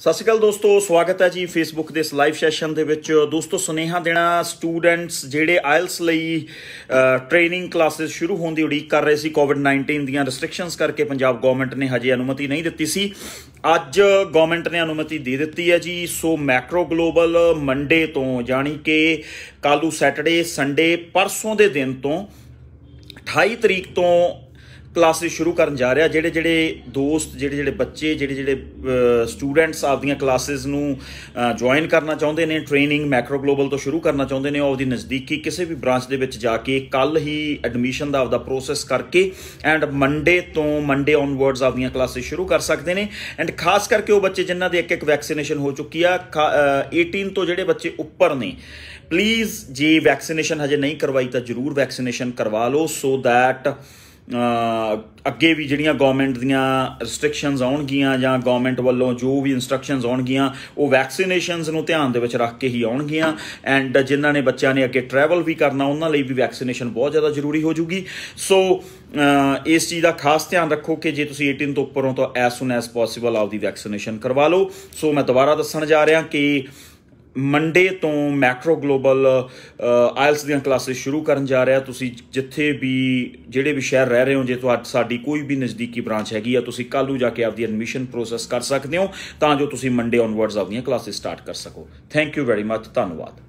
ਸਤਿ ਸ਼੍ਰੀ ਅਕਾਲ ਦੋਸਤੋ ਸਵਾਗਤ ਹੈ ਜੀ ਫੇਸਬੁੱਕ ਦੇ ਇਸ ਲਾਈਵ ਸੈਸ਼ਨ ਦੇ ਵਿੱਚ ਦੋਸਤੋ ਸੁਨੇਹਾ ਦੇਣਾ ਸਟੂਡੈਂਟਸ ਜਿਹੜੇ ਆਇਲਸ ਲਈ ਟ੍ਰੇਨਿੰਗ ਕਲਾਸਿਸ ਸ਼ੁਰੂ ਹੋਣ ਦੀ ਉਡੀਕ ਕਰ ਰਹੇ ਸੀ ਕੋਵਿਡ-19 ਦੀਆਂ ਰੈਸਟ੍ਰਿਕਸ਼ਨਸ ਕਰਕੇ ਪੰਜਾਬ ਗਵਰਨਮੈਂਟ ਨੇ ਹਜੇ ਅਨੁਮਤੀ ਨਹੀਂ ਦਿੱਤੀ ਸੀ ਅੱਜ ਗਵਰਨਮੈਂਟ ਨੇ ਅਨੁਮਤੀ ਦੇ ਦਿੱਤੀ ਹੈ ਜੀ ਸੋ ਮੈਕਰੋ ਗਲੋਬਲ ਮੰਡੇ ਤੋਂ ਜਾਨੀ ਕਿ ਕੱਲੂ ਸੈਟਰਡੇ ਸੰਡੇ ਪਰਸੋਂ ਦੇ ਦਿਨ ਤੋਂ 28 ਤਰੀਕ ਤੋਂ ਕਲਾਸਿਸ ਸ਼ੁਰੂ ਕਰਨ ਜਾ ਰਿਹਾ ਜਿਹੜੇ ਜਿਹੜੇ ਦੋਸਤ ਜਿਹੜੇ ਜਿਹੜੇ ਬੱਚੇ ਜਿਹੜੇ ਜਿਹੜੇ ਸਟੂਡੈਂਟਸ ਆਪਦੀਆਂ ਕਲਾਸਿਸ ਨੂੰ ਜੁਆਇਨ ਕਰਨਾ ਚਾਹੁੰਦੇ ਨੇ ਟ੍ਰੇਨਿੰਗ ਮੈਕਰੋ ਗਲੋਬਲ ਤੋਂ ਸ਼ੁਰੂ ਕਰਨਾ ਚਾਹੁੰਦੇ ਨੇ ਉਹ ਆਪਦੀ ਨਜ਼ਦੀਕੀ ਕਿਸੇ ਵੀ ਬ੍ਰਾਂਚ ਦੇ ਵਿੱਚ ਜਾ ਕੇ ਕੱਲ ਹੀ ਐਡਮਿਸ਼ਨ ਦਾ ਆਪਦਾ ਪ੍ਰੋਸੈਸ ਕਰਕੇ ਐਂਡ ਮੰਡੇ ਤੋਂ ਮੰਡੇ ਔਨਵਰਡਸ ਆਪਦੀਆਂ ਕਲਾਸਿਸ ਸ਼ੁਰੂ ਕਰ ਸਕਦੇ ਨੇ ਐਂਡ ਖਾਸ ਕਰਕੇ ਉਹ ਬੱਚੇ ਜਿਨ੍ਹਾਂ ਦੀ ਇੱਕ ਇੱਕ ਵੈਕਸੀਨੇਸ਼ਨ ਹੋ ਚੁੱਕੀ ਆ 18 ਤੋਂ ਜਿਹੜੇ ਬੱਚੇ ਉੱਪਰ ਨੇ ਪਲੀਜ਼ ਜੇ ਵੈਕਸੀਨੇਸ਼ਨ ਹਜੇ ਨਹੀਂ ਕਰਵਾਈ ਤਾਂ ਜਰੂਰ ਵੈਕਸੀਨੇਸ਼ਨ ਕਰਵਾ ਲਓ ਸੋ ਥੈਟ ਅੱਗੇ ਵੀ ਜਿਹੜੀਆਂ ਗਵਰਨਮੈਂਟ ਦੀਆਂ ਰੈਸਟ੍ਰਿਕਸ਼ਨਸ ਆਉਣਗੀਆਂ ਜਾਂ ਗਵਰਨਮੈਂਟ ਵੱਲੋਂ ਜੋ ਵੀ ਇਨਸਟਰਕਸ਼ਨਸ ਆਉਣਗੀਆਂ ਉਹ ਵੈਕਸੀਨੇਸ਼ਨਸ ਨੂੰ ਧਿਆਨ ਦੇ ਵਿੱਚ ਰੱਖ ਕੇ ਹੀ ਆਉਣਗੀਆਂ ਐਂਡ ਜਿਨ੍ਹਾਂ ਨੇ ਬੱਚਿਆਂ ਨੇ ਅੱਗੇ ਟਰੈਵਲ ਵੀ ਕਰਨਾ ਉਹਨਾਂ ਲਈ ਵੀ ਵੈਕਸੀਨੇਸ਼ਨ ਬਹੁਤ ਜ਼ਿਆਦਾ ਜ਼ਰੂਰੀ ਹੋ ਜੂਗੀ ਸੋ ਇਸ ਚੀਜ਼ ਦਾ ਖਾਸ ਧਿਆਨ ਰੱਖੋ ਕਿ ਜੇ ਤੁਸੀਂ 18 ਤੋਂ ਉੱਪਰ ਹੋ ਤਾਂ ਐਸ ਸੂਨ ਐਸ ਪੋਸੀਬਲ ਆਪਦੀ ਵੈਕਸੀਨੇਸ਼ਨ ਕਰਵਾ ਲਓ ਸੋ ਮੈਂ ਦੁਬਾਰਾ ਦੱਸਣ ਜਾ ਰਿਹਾ ਕਿ ਮੰਡੇ ਤੋਂ ਮੈਕਰੋ ਗਲੋਬਲ ਆਇਲਸ ਦੀਆਂ ਕਲਾਸਿਸ ਸ਼ੁਰੂ ਕਰਨ ਜਾ ਰਿਹਾ ਤੁਸੀਂ ਜਿੱਥੇ ਵੀ ਜਿਹੜੇ ਵੀ ਸ਼ਹਿਰ ਰਹਿ ਰਹੇ ਹੋ ਜੇ ਤੁਹਾਡੀ ਸਾਡੀ ਕੋਈ ਵੀ ਨਜ਼ਦੀਕੀ ਬ੍ਰਾਂਚ ਹੈਗੀ ਆ ਤੁਸੀਂ ਕੱਲ ਨੂੰ ਜਾ ਕੇ ਆਪਦੀ ਐਡਮਿਸ਼ਨ ਪ੍ਰੋਸੈਸ ਕਰ ਸਕਦੇ ਹੋ ਤਾਂ ਜੋ ਤੁਸੀਂ ਮੰਡੇ ਔਨਵਰਡਸ ਆਪਦੀਆਂ ਕਲਾਸਿਸ ਸਟਾਰਟ ਕਰ ਸਕੋ ਥੈਂਕ ਯੂ ਵੈਰੀ ਮਚ ਧੰਨਵਾਦ